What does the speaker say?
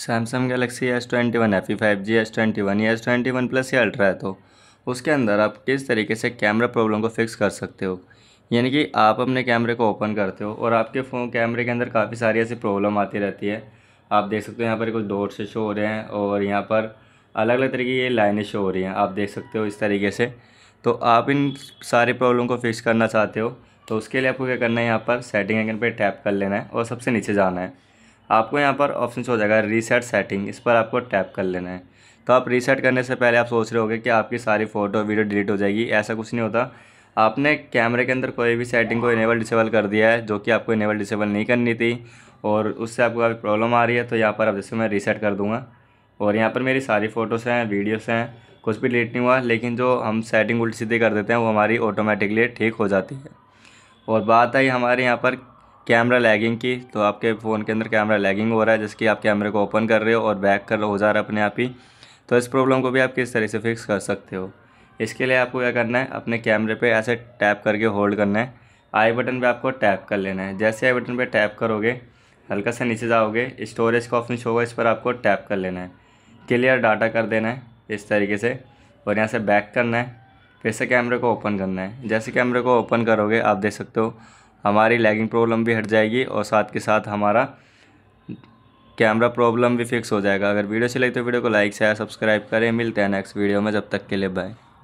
Samsung Galaxy S twenty one F E five G S twenty one या S twenty one plus या ultra है तो उसके अंदर आप किस तरीके से कैमरा प्रॉब्लम को फिक्स कर सकते हो यानी कि आप अपने कैमरे को ओपन करते हो और आपके फ़ोन कैमरे के अंदर काफ़ी सारी ऐसी प्रॉब्लम आती रहती है आप देख सकते हो यहाँ पर कुछ डोर से शो हो रहे हैं और यहाँ पर अलग अलग तरीके की लाइनें शो हो रही हैं आप देख सकते हो इस तरीके से तो आप इन सारी प्रॉब्लम को फिक्स करना चाहते हो तो उसके लिए आपको क्या करना है यहाँ पर सेटिंग आइकन पर टैप कर लेना है और सबसे नीचे जाना है आपको यहाँ पर ऑप्शन हो जाएगा रीसेट सेटिंग इस पर आपको टैप कर लेना है तो आप रीसेट करने से पहले आप सोच रहे होगे कि आपकी सारी फ़ोटो वीडियो डिलीट हो जाएगी ऐसा कुछ नहीं होता आपने कैमरे के अंदर कोई भी सेटिंग को इनेबल डिसेबल कर दिया है जो कि आपको इनेबल डिसेबल नहीं करनी थी और उससे आपको काफ़ी प्रॉब्लम आ रही है तो यहाँ पर अब जैसे मैं रीसेट कर दूँगा और यहाँ पर मेरी सारी फ़ोटोज़ हैं वीडियोस हैं कुछ भी डिलीट नहीं हुआ लेकिन जो हम सेटिंग उल्टी सीधी कर देते हैं वो हमारी ऑटोमेटिकली ठीक हो जाती है और बात आई हमारे यहाँ पर कैमरा लैगिंग की तो आपके फ़ोन के अंदर कैमरा लैगिंग हो रहा है जिसकी आप कैमरे को ओपन कर रहे हो और बैक कर हो जा रहा है अपने आप ही तो इस प्रॉब्लम को भी आप किस तरह से फिक्स कर सकते हो इसके लिए आपको क्या करना है अपने कैमरे पे ऐसे टैप करके होल्ड करना है आई बटन पे आपको टैप कर लेना है जैसे आई बटन पे टैप करोगे हल्का सा नीचे जाओगे स्टोरेज का ऑप्शन होगा इस पर आपको टैप कर लेना है क्लियर डाटा कर देना है इस तरीके से और यहाँ से बैक करना है फिर से कैमरे को ओपन करना है जैसे कैमरे को ओपन करोगे आप देख सकते हो हमारी लैगिंग प्रॉब्लम भी हट जाएगी और साथ के साथ हमारा कैमरा प्रॉब्लम भी फिक्स हो जाएगा अगर वीडियो अच्छी लगी तो वीडियो को लाइक शेयर सब्सक्राइब करें मिलते हैं नेक्स्ट वीडियो में जब तक के लिए बाय